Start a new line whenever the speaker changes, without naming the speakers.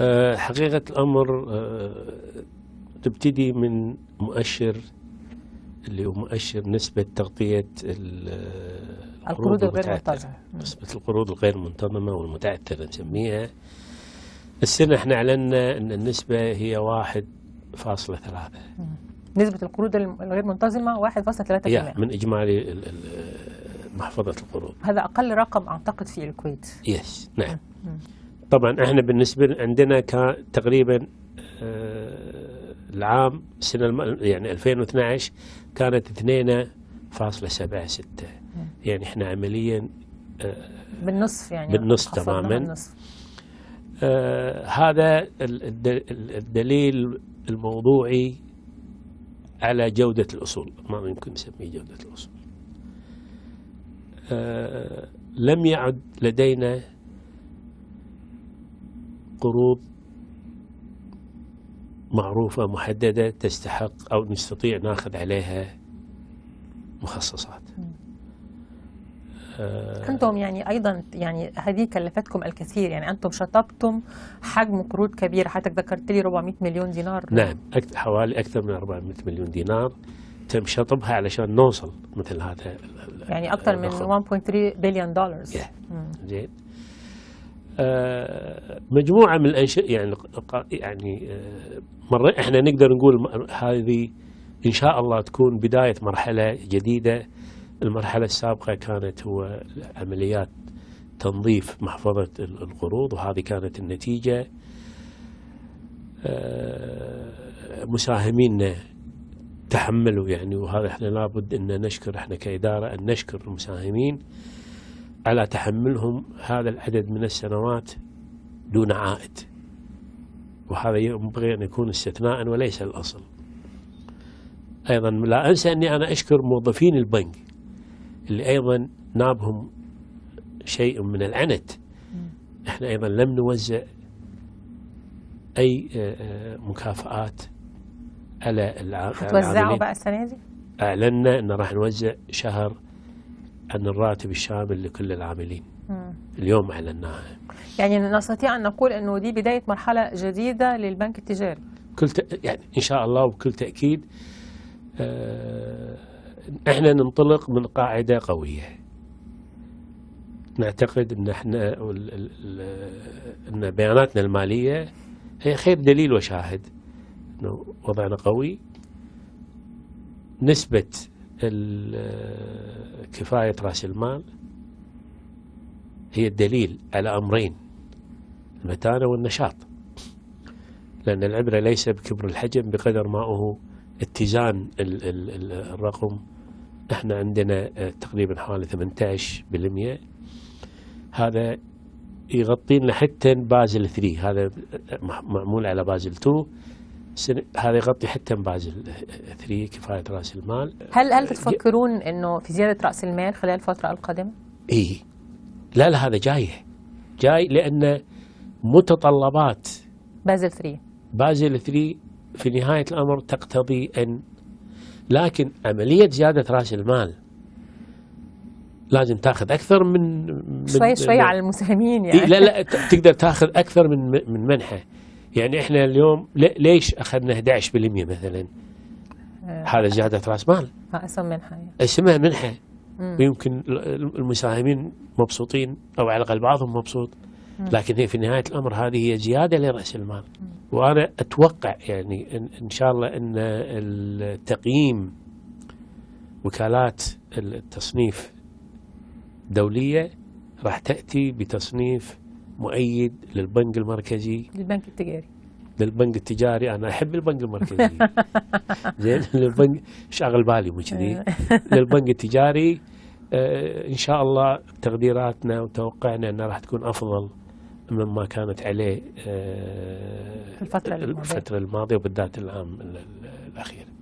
آه، حقيقة الأمر آه، تبتدي من مؤشر اللي هو مؤشر نسبة تغطية آه، القروض الغير منتظمة نسبة القروض الغير منتظمة والمتعثرة نسميها السنة احنا اعلنا ان النسبة هي 1.3
نسبة القروض الغير منتظمة 1.3% من
اجمالي محفظة القروض
هذا اقل رقم اعتقد في الكويت
يس نعم مم. طبعا احنا بالنسبه عندنا تقريبا آه، العام سنة يعني 2012 كانت 2.76 يعني احنا عمليا آه، بالنصف يعني بالنصف تماما بالنصف. آه هذا الدليل الموضوعي على جودة الأصول ما يمكن نسميه جودة الأصول آه لم يعد لدينا قروض معروفة محددة تستحق أو نستطيع ناخذ عليها مخصصات آه،
انتم يعني ايضا يعني هذه كلفتكم الكثير يعني انتم شطبتم حجم قروض كبيره حضرتك ذكرت لي 400 مليون دينار نعم
حوالي اكثر من 400 مليون دينار تم شطبها علشان نوصل مثل هذا
يعني اكثر من 1.3 بليون دولار زين yeah.
آه، مجموعه من الأنشطة يعني يعني آه، مرة احنا نقدر نقول هذه ان شاء الله تكون بدايه مرحله جديده المرحله السابقه كانت هو عمليات تنظيف محفظه القروض وهذه كانت النتيجه آه، مساهمينا تحملوا يعني وهذا احنا لابد ان نشكر احنا كاداره ان نشكر المساهمين على تحملهم هذا العدد من السنوات دون عائد وهذا ينبغي أن يكون استثناء وليس الأصل أيضا لا أنسى أني أنا أشكر موظفين البنك اللي أيضا نابهم شيء من العنت احنا أيضا لم نوزع أي آه، آه، مكافآت على العاملين هتوزعوا بقى السنة دي؟ أعلنا أن راح نوزع شهر عن الراتب الشامل لكل العاملين مم. اليوم أعلناها
يعني نستطيع أن نقول أنه دي بداية مرحلة جديدة للبنك التجاري
كل ت... يعني إن شاء الله وبكل تأكيد آه... إحنا ننطلق من قاعدة قوية نعتقد أن إحنا أن بياناتنا المالية هي خير دليل وشاهد أنه وضعنا قوي نسبة كفاية رأس المال هي الدليل على أمرين المتانة والنشاط لأن العبرة ليس بكبر الحجم بقدر ما هو اتزان الرقم احنا عندنا آه، تقريبا حوالي 18% هذا يغطي لنا حتى بازل 3 هذا معمول على بازل 2 هذا يغطي حتى بازل 3 كفايه راس المال
هل هل تفكرون انه في زياده راس المال خلال الفتره القادمه؟
اي لا لا هذا جاي جاي لان متطلبات بازل 3 بازل 3 في نهايه الامر تقتضي ان لكن عمليه زياده راس المال لازم تاخذ اكثر من, من شوي شوي من على
المساهمين يعني لا لا
تقدر تاخذ اكثر من من منحه يعني احنا اليوم ليش اخذنا 11% مثلا؟ آه. هذا زياده راس مال
آه، يعني. اسمها منحه
اسمها منحه ويمكن المساهمين مبسوطين او على الاقل بعضهم مبسوط لكن هي في نهايه الامر هذه هي زياده لراس المال وانا اتوقع يعني إن شاء الله ان التقييم وكالات التصنيف دوليه راح تاتي بتصنيف مؤيد للبنك المركزي
للبنك التجاري
للبنك التجاري انا احب البنك المركزي زين للبنك شاغل بالي مو كذي أيوة. للبنك التجاري آه ان شاء الله تقديراتنا وتوقعنا انها راح تكون افضل مما كانت عليه آه الفتره الماضيه, الفترة الماضية وبالذات العام الاخير